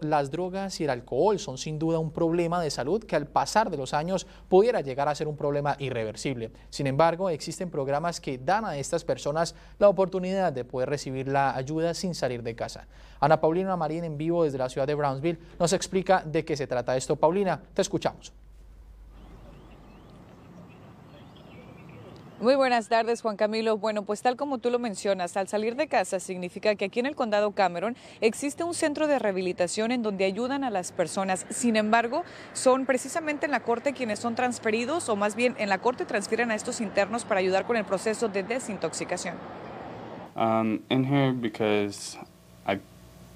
las drogas y el alcohol son sin duda un problema de salud que al pasar de los años pudiera llegar a ser un problema irreversible. Sin embargo, existen programas que dan a estas personas la oportunidad de poder recibir la ayuda sin salir de casa. Ana Paulina Marín en vivo desde la ciudad de Brownsville nos explica de qué se trata esto. Paulina, te escuchamos. Muy buenas tardes, Juan Camilo. Bueno, pues tal como tú lo mencionas, al salir de casa significa que aquí en el condado Cameron existe un centro de rehabilitación en donde ayudan a las personas. Sin embargo, son precisamente en la corte quienes son transferidos o más bien en la corte transfieren a estos internos para ayudar con el proceso de desintoxicación. Um, in here because I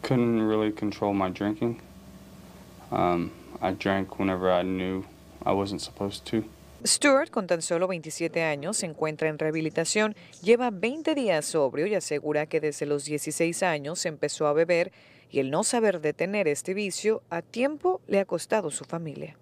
couldn't really control my drinking. Um, I drank whenever I knew I wasn't supposed to. Stuart, con tan solo 27 años, se encuentra en rehabilitación, lleva 20 días sobrio y asegura que desde los 16 años empezó a beber y el no saber detener este vicio a tiempo le ha costado su familia.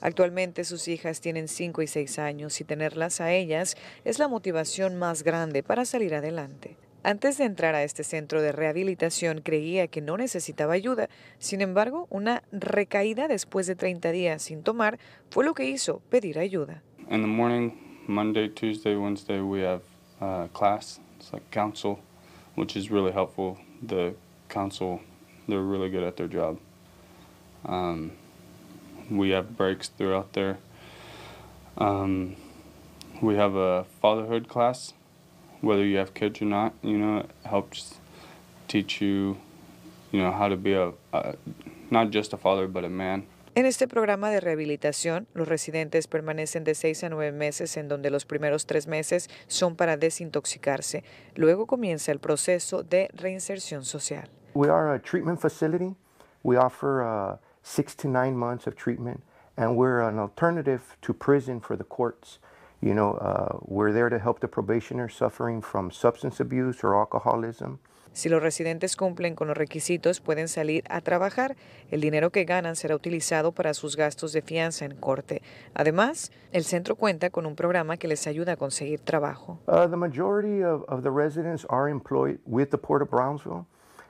Actualmente sus hijas tienen 5 y 6 años y tenerlas a ellas es la motivación más grande para salir adelante. Antes de entrar a este centro de rehabilitación creía que no necesitaba ayuda, sin embargo, una recaída después de 30 días sin tomar fue lo que hizo pedir ayuda. En la mañana, Monday, Tuesday, Wednesday, we have a uh, class. It's like council, which is really helpful. The council, they're really good at their job. Um, we have breaks throughout there. Um, we have a fatherhood class whether you have kids or not. You know, it helps teach you, you know, how to be a, a not just a father but a man. En este programa de rehabilitación, los residentes permanecen de seis a nueve meses en donde los primeros tres meses son para desintoxicarse. Luego comienza el proceso de reinserción social. We are a treatment facility. We offer uh, six to nine months of treatment and we're an alternative to prison for the courts. You know, uh, we're there to help the probationer suffering from substance abuse or alcoholism. Si los residentes cumplen con los requisitos, pueden salir a trabajar. El dinero que ganan será utilizado para sus gastos de fianza en corte. Además, el centro cuenta con un programa que les ayuda a conseguir trabajo. Uh, the majority of, of, the residents are employed with the Port of Brownsville.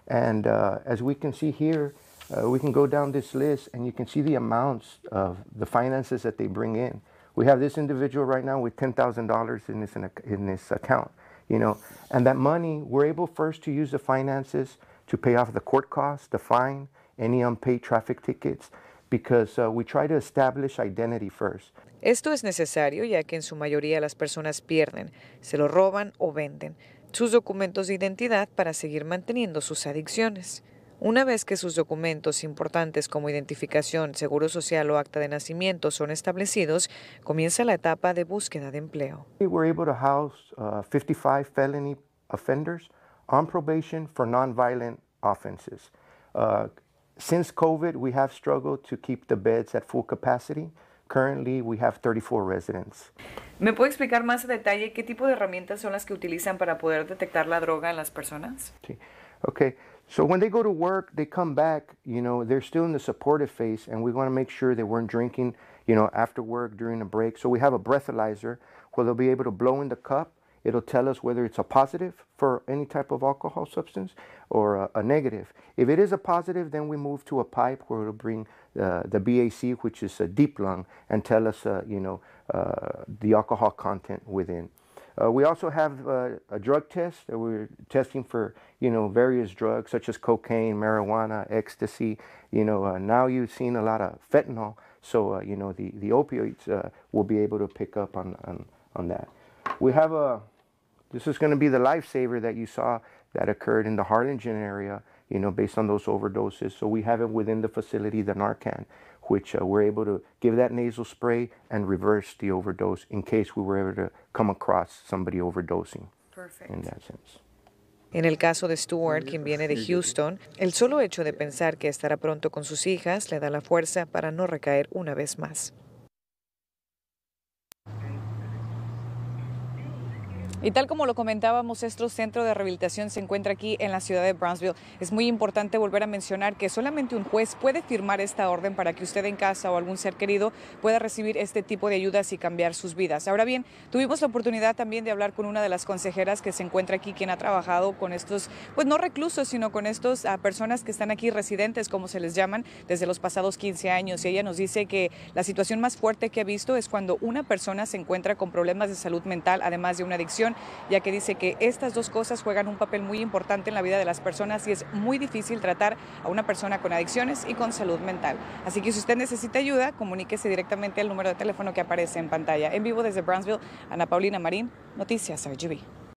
And uh, as we can see here, uh, we can go down this list and you can see the amounts of the finances that they bring in. We have this individual right now with $10,000 in this, in this account, you know, and that money, we're able first to use the finances to pay off the court costs, the fine, any unpaid traffic tickets, because uh, we try to establish identity first. Esto es necesario ya que en su mayoría las personas pierden, se lo roban o venden sus documentos de identidad para seguir manteniendo sus adicciones. Una vez que sus documentos importantes como identificación, seguro social o acta de nacimiento son establecidos, comienza la etapa de búsqueda de empleo. We were able to house 55 uh, felony offenders on probation for nonviolent offenses. Uh, since COVID, we have struggled to keep the beds at full capacity. Currently, we have 34 residents. ¿Me puede explicar más a detalle qué tipo de herramientas son las que utilizan para poder detectar la droga en las personas? Sí. Okay. So when they go to work, they come back, you know, they're still in the supportive phase, and we want to make sure they weren't drinking, you know, after work, during a break. So we have a breathalyzer where they'll be able to blow in the cup. It'll tell us whether it's a positive for any type of alcohol substance or a, a negative. If it is a positive, then we move to a pipe where it'll bring uh, the BAC, which is a deep lung, and tell us, uh, you know, uh, the alcohol content within. Uh, we also have uh, a drug test that we're testing for, you know, various drugs such as cocaine, marijuana, ecstasy. You know, uh, now you've seen a lot of fentanyl, so uh, you know the the opioids uh, will be able to pick up on on, on that. We have a this is going to be the lifesaver that you saw that occurred in the Harlingen area. You know, based on those overdoses. So we have it within the facility, the Narcan which uh, we're able to give that nasal spray and reverse the overdose in case we were able to come across somebody overdosing. Perfect. In that sense. En el caso de Stuart, quien viene de Houston, el solo hecho de pensar que estará pronto con sus hijas le da la fuerza para no recaer una vez más. Y tal como lo comentábamos, este centro de rehabilitación se encuentra aquí en la ciudad de Brownsville. Es muy importante volver a mencionar que solamente un juez puede firmar esta orden para que usted en casa o algún ser querido pueda recibir este tipo de ayudas y cambiar sus vidas. Ahora bien, tuvimos la oportunidad también de hablar con una de las consejeras que se encuentra aquí, quien ha trabajado con estos, pues no reclusos, sino con estos ah, personas que están aquí residentes, como se les llaman, desde los pasados 15 años. Y ella nos dice que la situación más fuerte que ha visto es cuando una persona se encuentra con problemas de salud mental, además de una adicción ya que dice que estas dos cosas juegan un papel muy importante en la vida de las personas y es muy difícil tratar a una persona con adicciones y con salud mental. Así que si usted necesita ayuda, comuníquese directamente al número de teléfono que aparece en pantalla. En vivo desde Brownsville, Ana Paulina Marín, Noticias RGB.